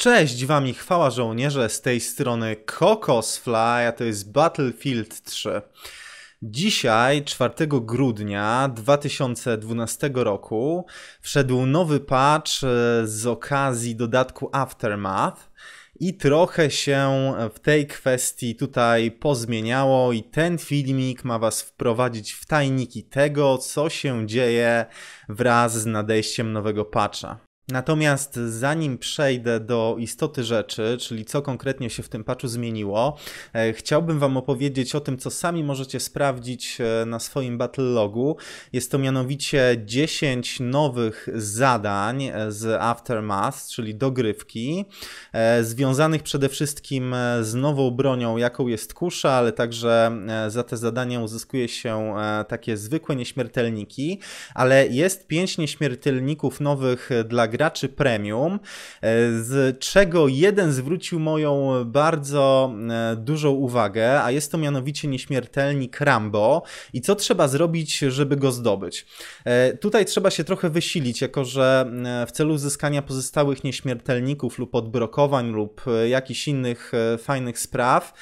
Cześć i chwała żołnierze, z tej strony Fly, a to jest Battlefield 3. Dzisiaj, 4 grudnia 2012 roku, wszedł nowy patch e, z okazji dodatku Aftermath i trochę się w tej kwestii tutaj pozmieniało i ten filmik ma was wprowadzić w tajniki tego, co się dzieje wraz z nadejściem nowego patcha. Natomiast zanim przejdę do istoty rzeczy, czyli co konkretnie się w tym patchu zmieniło, e, chciałbym Wam opowiedzieć o tym, co sami możecie sprawdzić e, na swoim battlelogu. Jest to mianowicie 10 nowych zadań e, z Aftermath, czyli dogrywki, związanych przede wszystkim z nową bronią, jaką jest kusza, ale także za te zadania uzyskuje się takie zwykłe nieśmiertelniki, ale jest 5 nieśmiertelników nowych dla gry graczy premium, e, z czego jeden zwrócił moją bardzo e, dużą uwagę, a jest to mianowicie nieśmiertelnik Rambo i co trzeba zrobić, żeby go zdobyć. E, tutaj trzeba się trochę wysilić, jako że w celu uzyskania pozostałych nieśmiertelników lub odbrokowań lub jakichś innych fajnych spraw,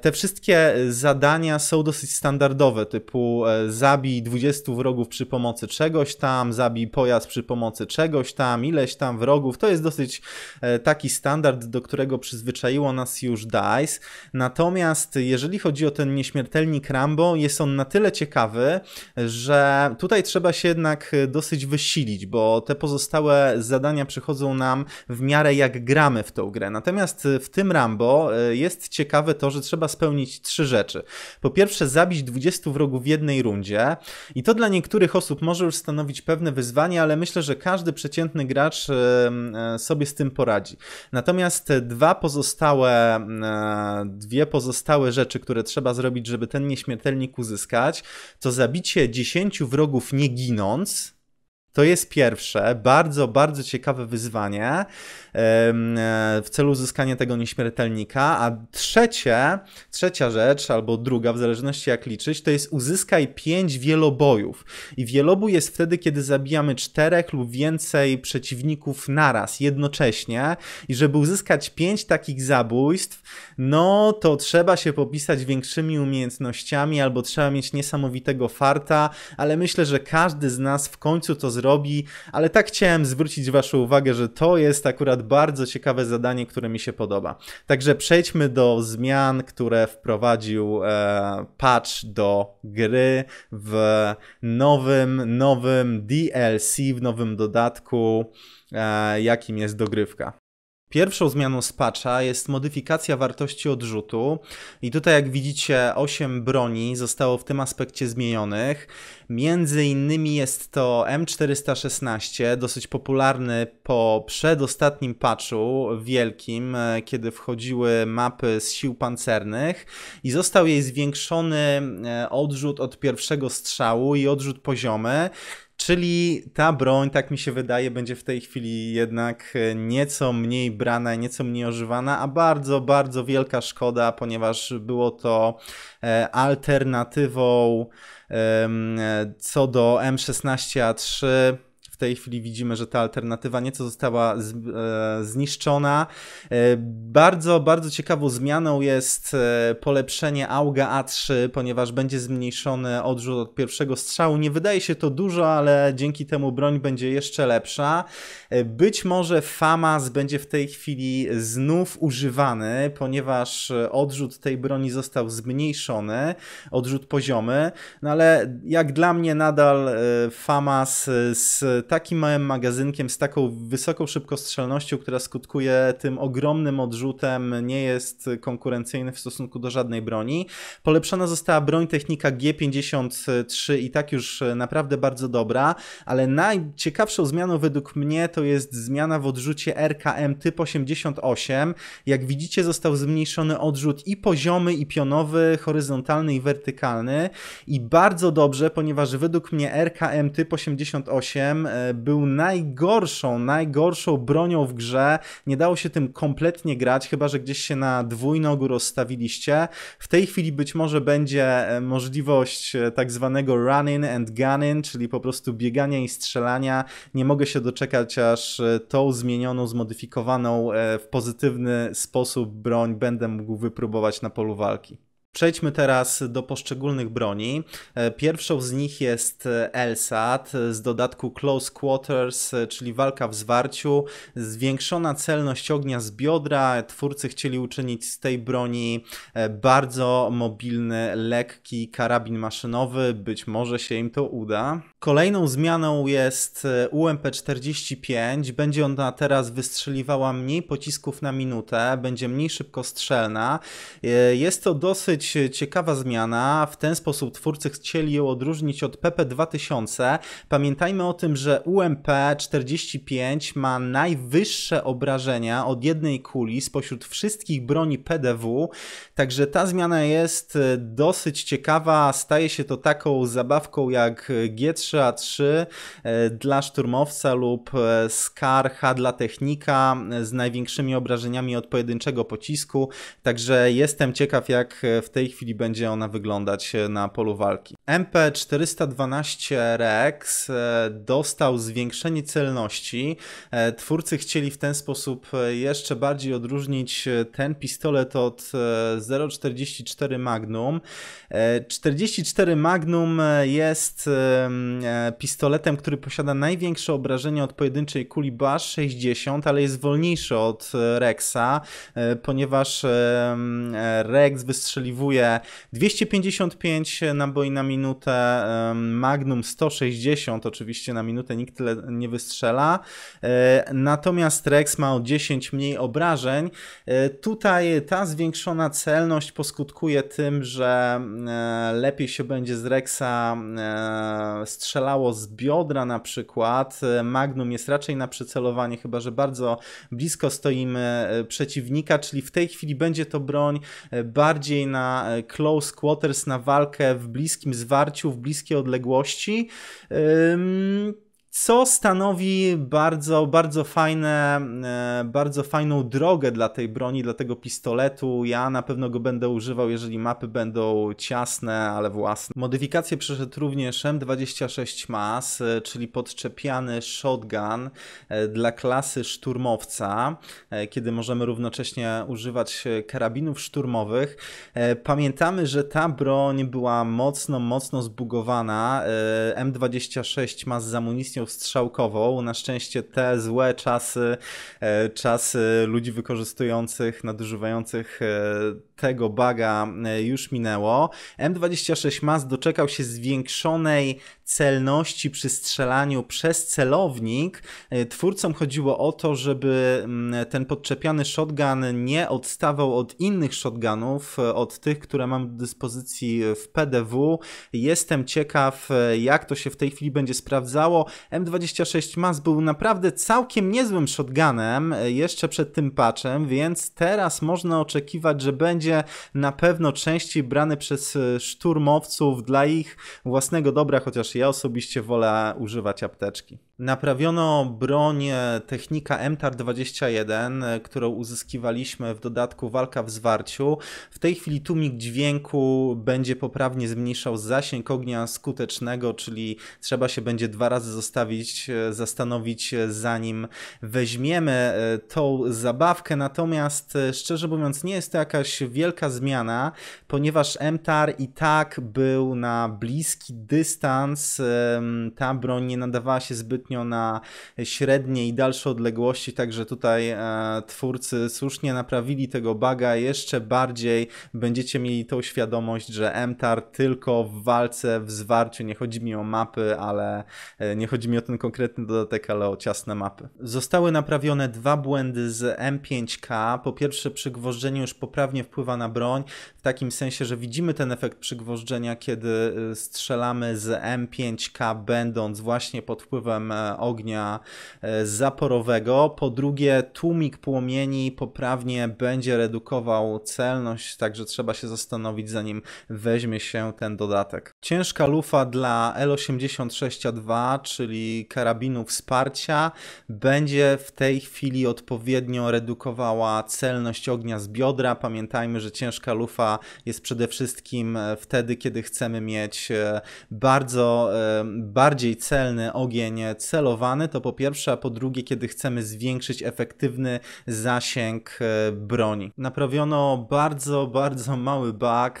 te wszystkie zadania są dosyć standardowe, typu zabij 20 wrogów przy pomocy czegoś tam, zabij pojazd przy pomocy czegoś, czegoś tam, ileś tam wrogów. To jest dosyć e, taki standard, do którego przyzwyczaiło nas już DICE. Natomiast jeżeli chodzi o ten nieśmiertelnik Rambo, jest on na tyle ciekawy, że tutaj trzeba się jednak e, dosyć wysilić, bo te pozostałe zadania przychodzą nam w miarę jak gramy w tą grę. Natomiast e, w tym Rambo jest ciekawe to, że trzeba spełnić trzy rzeczy. Po pierwsze, zabić 20 wrogów w jednej rundzie, i to dla niektórych osób może już stanowić pewne wyzwanie, ale myślę, że każdy przy przeciętny gracz e, sobie z tym poradzi. Natomiast dwa pozostałe, e, dwie pozostałe rzeczy, które trzeba zrobić, żeby ten nieśmiertelnik uzyskać, to zabicie 10 wrogów nie ginąc, to jest pierwsze, bardzo, bardzo ciekawe wyzwanie. E, w celu uzyskania tego nieśmiertelnika. A trzecie, trzecia rzecz, albo druga, w zależności jak liczyć, to jest uzyskaj pięć wielobojów. I wielobój jest wtedy, kiedy zabijamy czterech lub więcej przeciwników naraz, jednocześnie. I żeby uzyskać pięć takich zabójstw, no to trzeba się popisać większymi umiejętnościami, albo trzeba mieć niesamowitego farta, ale myślę, że każdy z nas w końcu to zrobi, ale tak chciałem zwrócić Waszą uwagę, że to jest akurat bardzo ciekawe zadanie, które mi się podoba. Także przejdźmy do zmian, które wprowadził e, patch do gry w nowym, nowym DLC, w nowym dodatku, e, jakim jest dogrywka. Pierwszą zmianą spacza jest modyfikacja wartości odrzutu i tutaj jak widzicie 8 broni zostało w tym aspekcie zmienionych. Między innymi jest to M416, dosyć popularny po przedostatnim patchu wielkim, e, kiedy wchodziły mapy z sił pancernych i został jej zwiększony e, odrzut od pierwszego strzału i odrzut poziomy. Czyli ta broń, tak mi się wydaje, będzie w tej chwili jednak e, nieco mniej brana, nieco mniej ożywana, a bardzo, bardzo wielka szkoda, ponieważ było to e, alternatywą e, co do M16A3 w tej chwili widzimy, że ta alternatywa nieco została z, e, zniszczona. E, bardzo, bardzo ciekawą zmianą jest e, polepszenie Auga A3, ponieważ będzie zmniejszony odrzut od pierwszego strzału. Nie wydaje się to dużo, ale dzięki temu broń będzie jeszcze lepsza. E, być może FAMAS będzie w tej chwili znów używany, ponieważ e, odrzut tej broni został zmniejszony, odrzut poziomy, no ale jak dla mnie nadal FAMAS z takim małym magazynkiem, z taką wysoką szybkostrzelnością, która skutkuje tym ogromnym odrzutem, nie jest konkurencyjny w stosunku do żadnej broni. Polepszona została broń technika G53 i tak już e, naprawdę bardzo dobra, ale najciekawszą zmianą według mnie to jest zmiana w odrzucie RKM typ 88. Jak widzicie został zmniejszony odrzut i poziomy, i pionowy, horyzontalny i wertykalny i bardzo dobrze, ponieważ według mnie RKM typ 88 E, był najgorszą, najgorszą bronią w grze. Nie dało się tym kompletnie grać, chyba że gdzieś się na dwójnogu rozstawiliście. W tej chwili być może będzie e, możliwość e, tak zwanego running and gunning, czyli po prostu biegania i strzelania. Nie mogę się doczekać, aż tą zmienioną, zmodyfikowaną w pozytywny sposób broń będę mógł wypróbować na polu walki. Przejdźmy teraz do poszczególnych broni. E, pierwszą z nich jest e, LSAT z dodatku Close Quarters, e, czyli walka w zwarciu. Zwiększona celność ognia z biodra. Twórcy chcieli uczynić z tej broni bardzo mobilny, lekki karabin maszynowy. Być może się im to uda. Kolejną zmianą jest UMP-45. Będzie ona teraz wystrzeliwała mniej pocisków na minutę, będzie mniej szybkostrzelna. Jest to dosyć ciekawa zmiana. W ten sposób twórcy chcieli ją odróżnić od PP2000. Pamiętajmy o tym, że UMP-45 ma najwyższe obrażenia od jednej kuli spośród wszystkich broni PDW, także ta zmiana jest e, dosyć ciekawa. Staje się to taką zabawką jak G3A3 e, dla szturmowca lub e, Scar H dla technika z największymi obrażeniami od pojedynczego pocisku. Także jestem ciekaw, jak w tej chwili będzie ona wyglądać e, na polu walki. MP412 Rex e, dostał zwiększenie celności. E, twórcy chcieli w ten sposób jeszcze bardziej odróżnić ten pistolet od 0,44 Magnum. 44 Magnum jest pistoletem, który posiada największe obrażenie od pojedynczej kuli BASH 60, ale jest wolniejszy od Rexa, ponieważ Rex wystrzelił wystrzeliwuje 255 naboi na minutę, Magnum 160 oczywiście na minutę, nikt tyle nie wystrzela, e, natomiast Rex ma o 10 mniej obrażeń. E, tutaj ta zwiększona celność poskutkuje tym, że e, lepiej się będzie z Rexa strzelało z biodra na przykład. Magnum jest raczej na przycelowanie, chyba że bardzo blisko stoimy przeciwnika, czyli w tej chwili będzie to broń bardziej na E, close quarters, na walkę w bliskim zwarciu, w bliskiej odległości co stanowi bardzo, bardzo fajne, e, bardzo fajną drogę dla tej broni, dla tego pistoletu. Ja na pewno go będę używał, jeżeli mapy będą ciasne, ale własne. Modyfikację przeszedł również M26 MAS, e, czyli podczepiany shotgun e, dla klasy szturmowca, kiedy możemy równocześnie używać karabinów szturmowych. Pamiętamy, że ta broń była mocno, mocno zbugowana. M26 MAS z amunicją strzałkową. Na szczęście te złe czasy, e, czasy ludzi wykorzystujących, nadużywających e, tego baga e, już minęło. M26 MAS doczekał się zwiększonej celności przy strzelaniu przez celownik. E, twórcom chodziło o to, żeby mm, ten podczepiany shotgun nie odstawał od innych shotgunów, e, od tych, które mam do dyspozycji w PDW. Jestem ciekaw, jak to się w tej chwili będzie sprawdzało. M26 MAS był naprawdę całkiem niezłym shotgunem jeszcze przed tym patchem, więc teraz można oczekiwać, że będzie będzie na pewno częściej brany przez e, szturmowców dla ich własnego dobra, chociaż ja osobiście wolę używać apteczki. Naprawiono broń technika MTAR-21, którą uzyskiwaliśmy w dodatku walka w zwarciu. W tej chwili tłumik dźwięku będzie poprawnie zmniejszał zasięg ognia skutecznego, czyli trzeba się będzie dwa razy zostawić, e, zastanowić zanim weźmiemy e, tą zabawkę. Natomiast e, szczerze mówiąc nie jest to jakaś wielka zmiana, ponieważ MTAR i tak był na bliski dystans. Ta broń nie nadawała się zbyt na średnie i dalsze odległości, także tutaj e, twórcy słusznie naprawili tego baga. Jeszcze bardziej będziecie mieli tą świadomość, że MTAR tylko w walce, w zwarciu, nie chodzi mi o mapy, ale e, nie chodzi mi o ten konkretny dodatek, ale o ciasne mapy. Zostały naprawione dwa błędy z M5K. Po pierwsze przygwożdżenie już poprawnie wpływa na broń, w takim sensie, że widzimy ten efekt przygwożdżenia, kiedy e, strzelamy z M5K, będąc właśnie pod wpływem E, ognia e, zaporowego. Po drugie, tłumik płomieni poprawnie będzie redukował celność, także trzeba się zastanowić, zanim weźmie się ten dodatek. Ciężka lufa dla l 862 czyli karabinu wsparcia, będzie w tej chwili odpowiednio redukowała celność ognia z biodra. Pamiętajmy, że ciężka lufa jest przede wszystkim e, wtedy, kiedy chcemy mieć e, bardzo e, bardziej celny ogień celowany. To po pierwsze, a po drugie, kiedy chcemy zwiększyć efektywny zasięg broni. Naprawiono bardzo, bardzo mały bug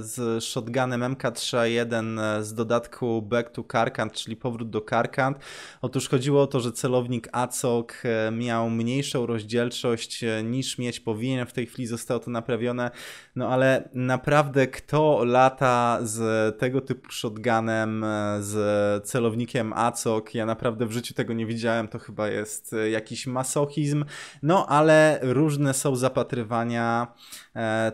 z shotgunem MK3 jeden e, z dodatku Back to Karkant, czyli powrót do Karkant. Otóż chodziło o to, że celownik ACOK e, miał mniejszą rozdzielczość e, niż mieć powinien. W tej chwili zostało to naprawione. No ale naprawdę kto lata z tego typu shotgunem, z celownikiem ACOK? Ja naprawdę w życiu tego nie widziałem. To chyba jest jakiś masochizm. No ale różne są zapatrywania.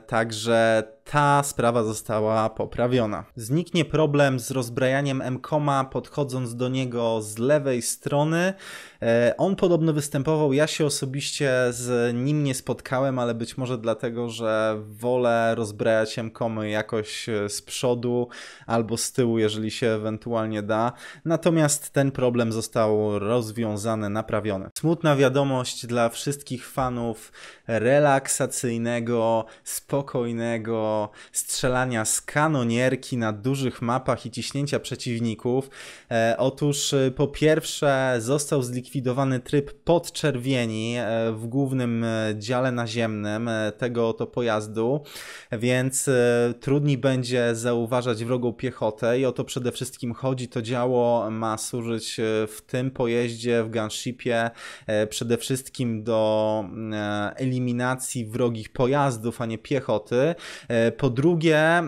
Także ta sprawa została poprawiona. Zniknie problem z rozbrajaniem m-koma, podchodząc do niego z lewej strony. E, on podobno występował, ja się osobiście z nim nie spotkałem, ale być może dlatego, że wolę rozbrajać m-komy jakoś e, z przodu albo z tyłu, jeżeli się ewentualnie da. Natomiast ten problem został rozwiązany, naprawiony. Smutna wiadomość dla wszystkich fanów relaksacyjnego, spokojnego, strzelania z kanonierki na dużych mapach i ciśnięcia przeciwników. E, otóż e, po pierwsze został zlikwidowany tryb podczerwieni e, w głównym e, dziale naziemnym tego oto pojazdu, więc trudniej będzie zauważać wrogą piechotę i o to przede wszystkim chodzi. To działo ma służyć w tym pojeździe, w gunshipie przede wszystkim do mm, eliminacji wrogich pojazdów, a nie piechoty. E, po drugie, e,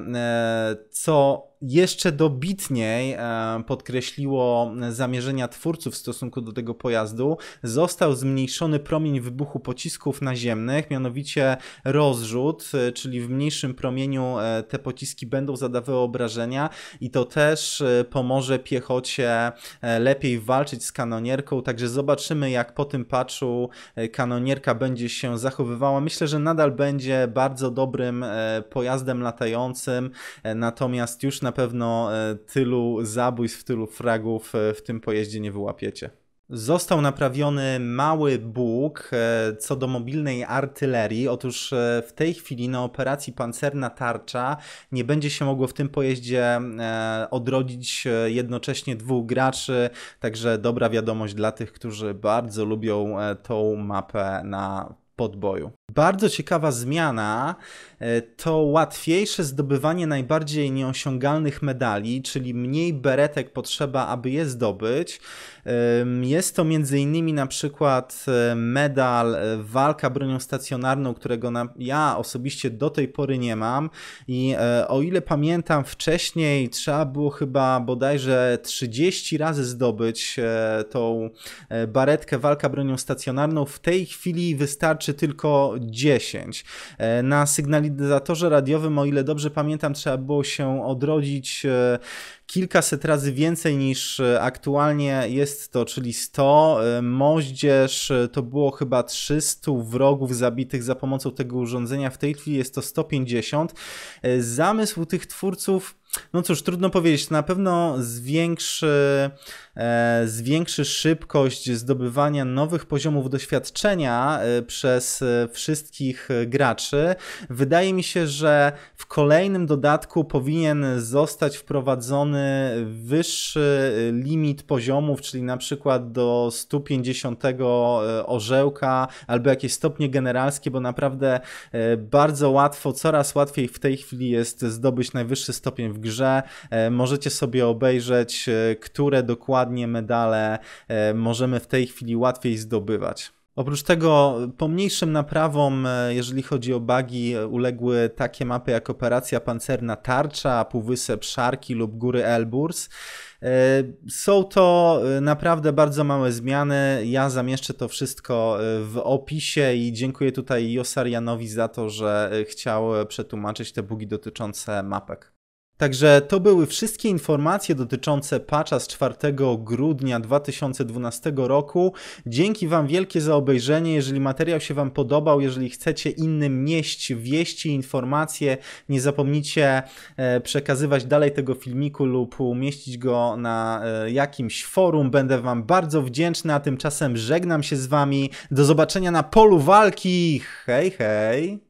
co jeszcze dobitniej e, podkreśliło zamierzenia twórców w stosunku do tego pojazdu, został zmniejszony promień wybuchu pocisków naziemnych, mianowicie rozrzut, e, czyli w mniejszym promieniu e, te pociski będą zadawały obrażenia i to też pomoże piechocie lepiej walczyć z kanonierką, także zobaczymy jak po tym patchu kanonierka będzie się zachowywała. Myślę, że nadal będzie bardzo dobrym pojazdem latającym, natomiast już na na pewno e, tylu zabójstw, tylu fragów e, w tym pojeździe nie wyłapiecie. Został naprawiony mały bóg e, co do mobilnej artylerii. Otóż w tej chwili na operacji pancerna tarcza nie będzie się mogło w tym pojeździe odrodzić jednocześnie dwóch graczy. Także dobra wiadomość dla tych, którzy bardzo lubią tą mapę na podboju. Bardzo ciekawa zmiana e, to łatwiejsze zdobywanie najbardziej nieosiągalnych medali, czyli mniej beretek potrzeba, aby je zdobyć. Jest to między innymi na przykład e, medal e, walka bronią stacjonarną, którego ja osobiście do tej pory nie mam i o ile pamiętam wcześniej trzeba było chyba bodajże 30 razy zdobyć tą baretkę walka bronią stacjonarną. W tej chwili wystarczy tylko 10. E, na sygnalizatorze radiowym, o ile dobrze pamiętam, trzeba było się odrodzić e, kilkaset razy więcej niż e, aktualnie jest to, czyli 100. Moździerz to było chyba 300 wrogów zabitych za pomocą tego urządzenia. W tej chwili jest to 150. Zamysł tych twórców no cóż, trudno powiedzieć. Na pewno zwiększy, e, zwiększy szybkość zdobywania nowych poziomów doświadczenia e, przez e, wszystkich graczy. Wydaje mi się, że w kolejnym dodatku powinien zostać wprowadzony wyższy limit poziomów, czyli na przykład do 150 e, orzełka albo jakieś stopnie generalskie, bo naprawdę bardzo łatwo, coraz łatwiej w tej chwili jest zdobyć najwyższy stopień w grze. E, możecie sobie obejrzeć, e, które dokładnie medale e, możemy w tej chwili łatwiej zdobywać. Oprócz tego pomniejszym naprawom, jeżeli chodzi o bagi, uległy takie mapy jak Operacja Pancerna Tarcza, Półwysep Szarki lub Góry Elburs. Są to naprawdę bardzo małe zmiany. Ja zamieszczę to wszystko w opisie i dziękuję tutaj Josarianowi za to, że chciał przetłumaczyć te bugi dotyczące mapek. Także to były wszystkie informacje dotyczące patcha z 4 grudnia 2012 roku. Dzięki Wam wielkie za obejrzenie. Jeżeli materiał się Wam podobał, jeżeli chcecie innym nieść wieści, informacje, nie zapomnijcie e, przekazywać dalej tego filmiku lub umieścić go na e, jakimś forum. Będę Wam bardzo wdzięczny, a tymczasem żegnam się z Wami. Do zobaczenia na polu walki. Hej, hej!